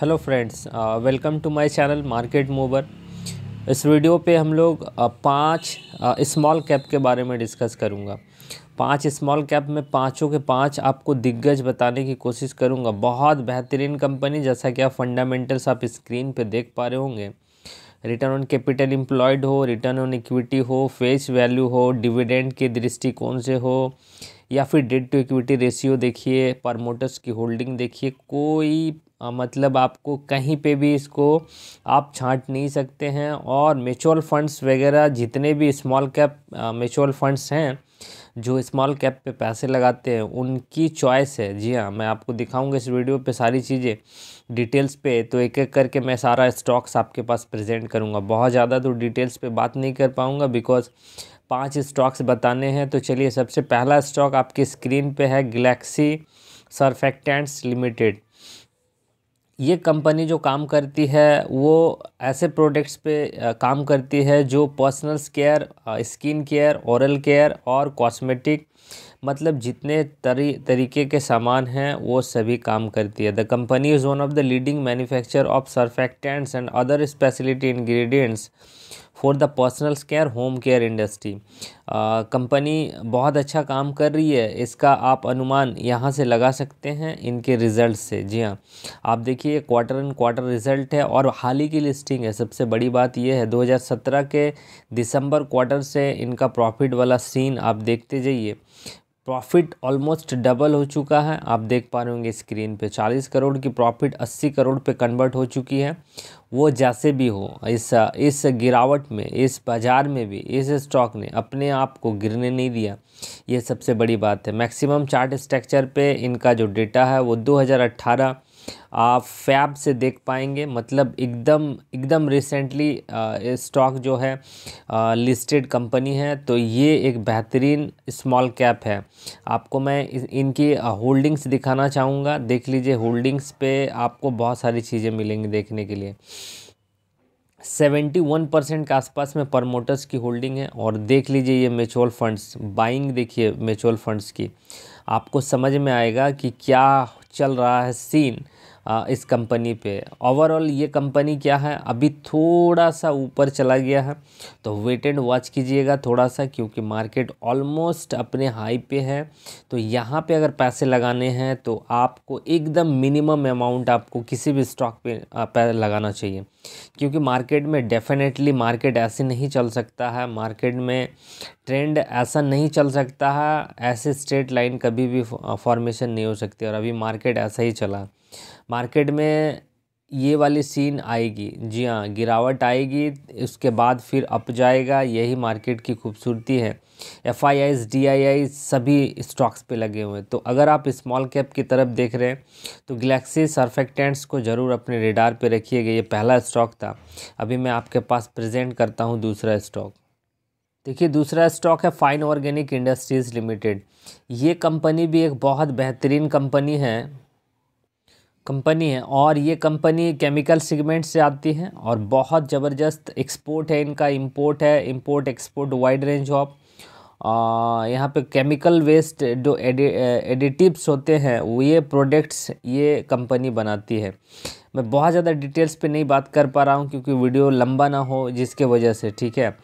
hello friends welcome to my channel market mover इस video पे हम लोग पांच स्मॉल कैप के बारे में डिस्कस करूंगा पांच स्मॉल कैप में पांचों के पांच आपको दिग्गज बताने की कोशिश करूंगा बहुत बेहतरीन कंपनी जैसा कि आप फंडामेंटल्स आप स्क्रीन पे देख पा रहे होंगे रिटर्न ऑन कैपिटल इम्प्लॉयड हो रिटर्न ऑन इक्विटी हो फेस वैल्यू हो डिविडेंड के दृष्टिकोण से हो या फिर डेट टू इक्विटी रेशियो देखिए परमोटर्स की होल्डिंग देखिए कोई मतलब आपको कहीं पे भी इसको आप छांट नहीं सकते हैं और म्यूचुअल फंड्स वगैरह जितने भी स्मॉल कैप म्यूचुअल फंड्स हैं जो स्मॉल कैप पे पैसे लगाते हैं उनकी चॉइस है जी हाँ मैं आपको दिखाऊंगा इस वीडियो पे सारी चीज़ें डिटेल्स पे तो एक एक करके मैं सारा स्टॉक्स आपके पास प्रेजेंट करूँगा बहुत ज़्यादा तो डिटेल्स पर बात नहीं कर पाऊँगा बिकॉज पाँच स्टॉक्स बताने हैं तो चलिए सबसे पहला स्टॉक आपकी स्क्रीन पर है गलेक्सी सरफेक्टेंट्स लिमिटेड ये कंपनी जो काम करती है वो ऐसे प्रोडक्ट्स पे काम करती है जो personal care skin care oral care और कॉस्मेटिक मतलब जितने तरी तरीके के सामान हैं वो सभी काम करती है the company is one of the leading manufacture of surfactants and other speciality ingredients for the personal care home care industry company बहुत अच्छा काम कर रही है इसका आप अनुमान यहाँ से लगा सकते हैं इनके रिज़ल्ट से जी हाँ आप देखिए क्वार्टर एंड क्वार्टर रिज़ल्ट है और हाल ही की लिस्टिंग है सबसे बड़ी बात यह है 2017 के दिसंबर क्वार्टर से इनका प्रॉफिट वाला सीन आप देखते जाइए प्रॉफिट ऑलमोस्ट डबल हो चुका है आप देख पा रहे होंगे स्क्रीन पे 40 करोड़ की प्रॉफिट 80 करोड़ पे कन्वर्ट हो चुकी है वो जैसे भी हो इस इस गिरावट में इस बाज़ार में भी इस स्टॉक ने अपने आप को गिरने नहीं दिया ये सबसे बड़ी बात है मैक्सिमम चार्ट स्ट्रक्चर पे इनका जो डेटा है वो 2018 आप फैब से देख पाएंगे मतलब एकदम एकदम रिसेंटली स्टॉक जो है लिस्टेड कंपनी है तो ये एक बेहतरीन स्मॉल कैप है आपको मैं इनकी होल्डिंग्स दिखाना चाहूँगा देख लीजिए होल्डिंग्स पे आपको बहुत सारी चीज़ें मिलेंगी देखने के लिए सेवेंटी वन परसेंट के आसपास में प्रमोटर्स की होल्डिंग है और देख लीजिए ये म्यूचुअल फंड्स बाइंग देखिए म्यूचुअल फंड्स की आपको समझ में आएगा कि क्या चल रहा है सीन इस कंपनी पे ओवरऑल ये कंपनी क्या है अभी थोड़ा सा ऊपर चला गया है तो वेट एंड वॉच कीजिएगा थोड़ा सा क्योंकि मार्केट ऑलमोस्ट अपने हाई पे है तो यहाँ पे अगर पैसे लगाने हैं तो आपको एकदम मिनिमम अमाउंट आपको किसी भी स्टॉक पे, लगाना चाहिए क्योंकि मार्केट में डेफिनेटली मार्केट ऐसे नहीं चल सकता है मार्केट में ट्रेंड ऐसा नहीं चल सकता है ऐसे स्ट्रेट लाइन कभी भी फॉर्मेशन नहीं हो सकती और अभी मार्केट ऐसा ही चला मार्केट में ये वाली सीन आएगी जी हाँ गिरावट आएगी उसके बाद फिर अप जाएगा यही मार्केट की खूबसूरती है F I Is D I I सभी स्टॉक्स पे लगे हुए हैं तो अगर आप स्मॉल कैप की तरफ देख रहे हैं तो गलेक्सी सरफेक्टेंट्स को ज़रूर अपने रेडार पे रखिएगा ये पहला स्टॉक था अभी मैं आपके पास प्रेजेंट करता हूँ दूसरा स्टॉक देखिए दूसरा स्टॉक है फाइन ऑर्गेनिक इंडस्ट्रीज़ लिमिटेड ये कंपनी भी एक बहुत बेहतरीन कंपनी है कंपनी है और ये कंपनी केमिकल सेगमेंट से आती है और बहुत ज़बरदस्त एक्सपोर्ट है इनका इंपोर्ट है import export wide range of यहाँ पे केमिकल वेस्ट जो एडिटिव्स होते हैं वो ये प्रोडक्ट्स ये कंपनी बनाती है मैं बहुत ज़्यादा डिटेल्स पे नहीं बात कर पा रहा हूँ क्योंकि वीडियो लंबा ना हो जिसके वजह से ठीक है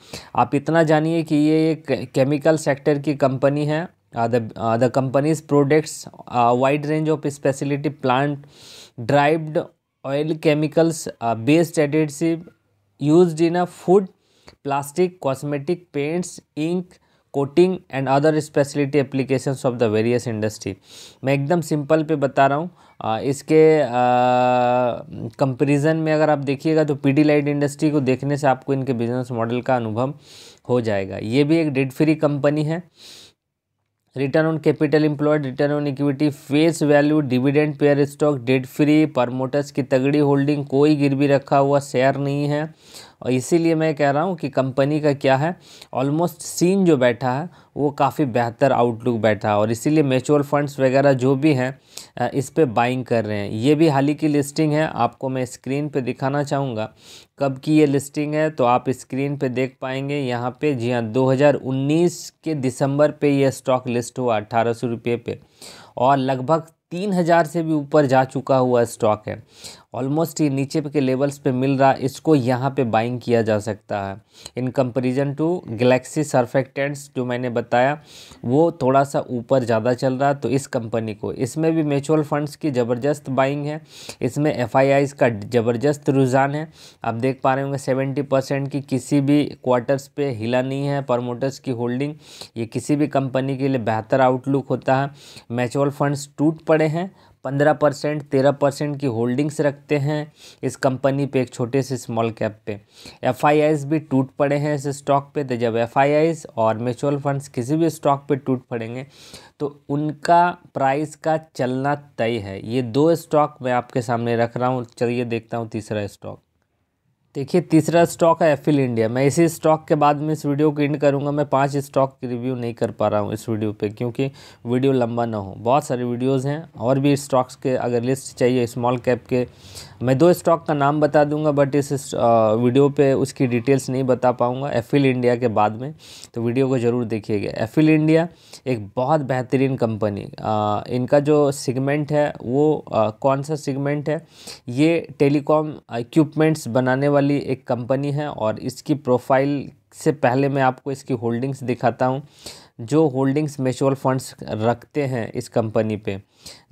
आप इतना जानिए कि ये एक केमिकल सेक्टर की कंपनी है uh, the uh, the company's products a wide range of specialty plant derived oil chemicals uh, based adhesive used in a food plastic cosmetic paints ink coating and other speciality applications of the various industry मैं एकदम simple पे बता रहा हूँ इसके comparison में अगर आप देखिएगा तो पीडी लाइट इंडस्ट्री को देखने से आपको इनके बिजनेस मॉडल का अनुभव हो जाएगा ये भी एक डेड फ्री कंपनी है return on capital employed return on equity face value dividend payer stock debt free promoters की तगड़ी होल्डिंग कोई गिरवी रखा हुआ शेयर नहीं है और इसीलिए मैं कह रहा हूँ कि कंपनी का क्या है ऑलमोस्ट सीन जो बैठा है वो काफ़ी बेहतर आउटलुक बैठा है और इसीलिए म्यूचुअल फंड्स वगैरह जो भी हैं इस पर बाइंग कर रहे हैं ये भी हाल ही की लिस्टिंग है आपको मैं स्क्रीन पे दिखाना चाहूँगा कब की ये लिस्टिंग है तो आप स्क्रीन पे देख पाएंगे यहाँ पे जी हाँ 2019 के दिसंबर पे ये स्टॉक लिस्ट हुआ अट्ठारह सौ रुपये पे और लगभग तीन हज़ार से भी ऊपर जा चुका हुआ स्टॉक है ऑलमोस्ट ये नीचे के लेवल्स पे मिल रहा है इसको यहाँ पे बाइंग किया जा सकता है in comparison to Galaxy Surfactants जो मैंने बताया वो थोड़ा सा ऊपर ज़्यादा चल रहा है तो इस कंपनी को इसमें भी म्यूचुअल फंड्स की ज़बरदस्त बाइंग है इसमें एफ का ज़बरदस्त रुझान है आप देख पा रहे होंगे सेवेंटी की किसी भी क्वार्टर्स पर हिला नहीं है प्रमोटर्स की होल्डिंग ये किसी भी कंपनी के लिए बेहतर आउटलुक होता है म्यूचुअल फंड्स टूट पड़े हैं पंद्रह परसेंट तेरह परसेंट की होल्डिंग्स रखते हैं इस कंपनी पे एक छोटे से स्मॉल कैप पे एफ भी टूट पड़े हैं इस स्टॉक पे तो जब एफ और म्यूचुअल फंड्स किसी भी स्टॉक पे टूट पड़ेंगे तो उनका प्राइस का चलना तय है ये दो स्टॉक मैं आपके सामने रख रहा हूँ चलिए देखता हूँ तीसरा स्टॉक देखिए तीसरा स्टॉक है एफिल इंडिया मैं इसी स्टॉक के बाद में इस वीडियो को एंड करूंगा मैं पांच स्टॉक की रिव्यू नहीं कर पा रहा हूं इस वीडियो पे क्योंकि वीडियो लंबा ना हो बहुत सारे वीडियोस हैं और भी स्टॉक्स के अगर लिस्ट चाहिए स्मॉल कैप के मैं दो स्टॉक का नाम बता दूंगा बट इस वीडियो पे उसकी डिटेल्स नहीं बता पाऊंगा एफिल इंडिया के बाद में तो वीडियो को ज़रूर देखिएगा एफिल इंडिया एक बहुत बेहतरीन कंपनी इनका जो सिगमेंट है वो आ, कौन सा सिगमेंट है ये टेलीकॉम इक्विपमेंट्स बनाने वाली एक कंपनी है और इसकी प्रोफाइल से पहले मैं आपको इसकी होल्डिंग्स दिखाता हूँ जो होल्डिंग्स म्यूचुअल फंड्स रखते हैं इस कंपनी पे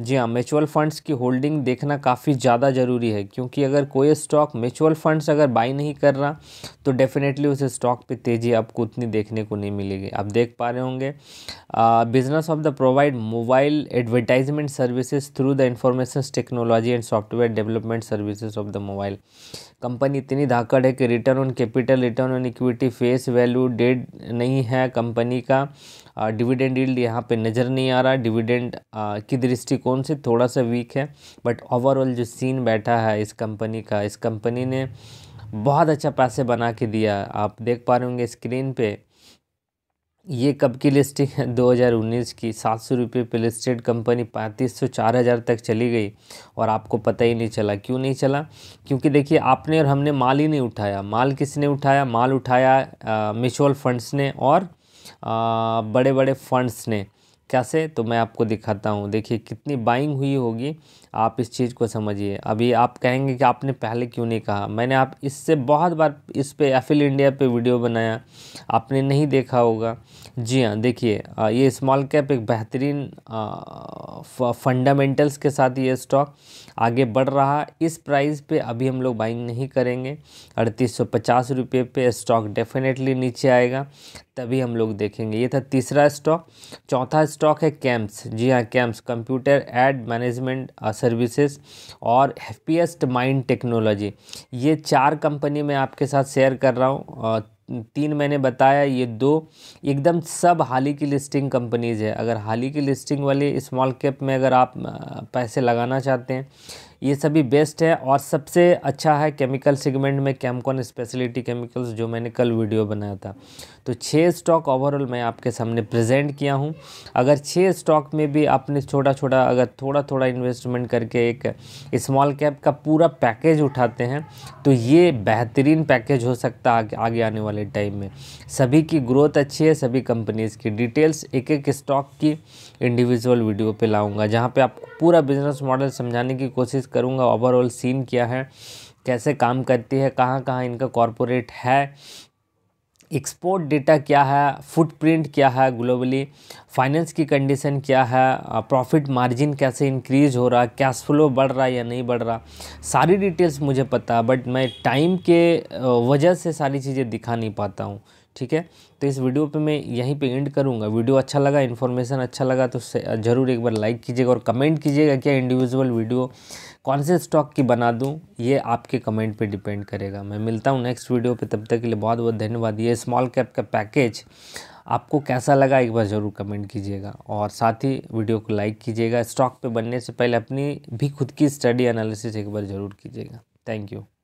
जी हाँ म्यूचुअल फ़ंड्स की होल्डिंग देखना काफ़ी ज़्यादा ज़रूरी है क्योंकि अगर कोई स्टॉक म्यूचुअल फ़ंड्स अगर बाई नहीं कर रहा तो डेफ़िनेटली उस स्टॉक पे तेज़ी आपको उतनी देखने को नहीं मिलेगी आप देख पा रहे होंगे business of the provide mobile advertisement services through the information technology and software development services of the mobile company इतनी धाकड़ है कि return on capital return on equity face value debt नहीं है कंपनी का डिविडेंड डील्ड यहाँ पे नज़र नहीं आ रहा डिविडेंड की दृष्टि दृष्टिकोण से थोड़ा सा वीक है बट ओवरऑल जो सीन बैठा है इस कंपनी का इस कंपनी ने बहुत अच्छा पैसे बना के दिया आप देख पा रहे होंगे स्क्रीन पे ये कब की लिस्टिंग है 2019 की सात सौ रुपये पे लिस्टेड कंपनी पैंतीस सौ चार हज़ार तक चली गई और आपको पता ही नहीं चला क्यों नहीं चला क्योंकि देखिए आपने और हमने माल ही नहीं उठाया माल किसने उठाया माल उठाया म्यूचुअल फंड्स ने और आ, बड़े बड़े फंड्स ने कैसे तो मैं आपको दिखाता हूँ देखिए कितनी बाइंग हुई होगी आप इस चीज़ को समझिए अभी आप कहेंगे कि आपने पहले क्यों नहीं कहा मैंने आप इससे बहुत बार इस पे एफिल इंडिया पे वीडियो बनाया आपने नहीं देखा होगा जी हाँ देखिए ये स्मॉल कैप एक बेहतरीन फंडामेंटल्स के साथ ये स्टॉक आगे बढ़ रहा इस प्राइस पे अभी हम लोग बाइंग नहीं करेंगे अड़तीस सौ पचास रुपये पे स्टॉक डेफिनेटली नीचे आएगा तभी हम लोग देखेंगे ये था तीसरा स्टॉक चौथा स्टॉक है कैम्प्स जी हाँ CAMS computer age management services और हैप्पीएस्ट माइंड टेक्नोलॉजी ये चार कंपनी मैं आपके साथ शेयर कर रहा हूँ uh, तीन मैंने बताया ये दो एकदम सब हाल ही की लिस्टिंग कंपनीज़ है अगर हाल ही की लिस्टिंग वाले स्मॉल कैप में अगर आप पैसे लगाना चाहते हैं ये सभी बेस्ट है और सबसे अच्छा है केमिकल सेगमेंट में कैमकॉन स्पेशलिटी केमिकल्स जो मैंने कल वीडियो बनाया था तो छः स्टॉक ओवरऑल मैं आपके सामने प्रेजेंट किया हूँ अगर छः स्टॉक में भी आपने छोटा छोटा अगर थोड़ा थोड़ा इन्वेस्टमेंट करके एक स्मॉल कैप का पूरा पैकेज उठाते हैं तो ये बेहतरीन पैकेज हो सकता है आगे आने वाले टाइम में सभी की ग्रोथ अच्छी है सभी कंपनीज़ की डिटेल्स एक एक स्टॉक की इंडिविजुअल वीडियो पर लाऊँगा जहाँ पर आपको पूरा बिजनेस मॉडल समझाने की कोशिश करूँगा ओवरऑल सीन क्या है कैसे काम करती है कहाँ कहाँ इनका कॉरपोरेट है एक्सपोर्ट डेटा क्या है फुटप्रिंट क्या है ग्लोबली फाइनेंस की कंडीशन क्या है प्रॉफिट uh, मार्जिन कैसे इंक्रीज हो रहा है कैश फ्लो बढ़ रहा है या नहीं बढ़ रहा सारी डिटेल्स मुझे पता है बट मैं टाइम के uh, वजह से सारी चीज़ें दिखा नहीं पाता हूँ ठीक है तो इस वीडियो पे मैं यहीं पे एंड करूँगा वीडियो अच्छा लगा इन्फॉर्मेशन अच्छा लगा तो ज़रूर एक बार लाइक कीजिएगा और कमेंट कीजिएगा क्या इंडिविजुअल वीडियो कौन से स्टॉक की बना दूँ ये आपके कमेंट पे डिपेंड करेगा मैं मिलता हूँ नेक्स्ट वीडियो पे तब तक के लिए बहुत बहुत धन्यवाद ये स्मॉल कैप का पैकेज आपको कैसा लगा एक बार ज़रूर कमेंट कीजिएगा और साथ ही वीडियो को लाइक कीजिएगा स्टॉक पे बनने से पहले अपनी भी खुद की स्टडी एनालिसिस एक बार ज़रूर कीजिएगा थैंक यू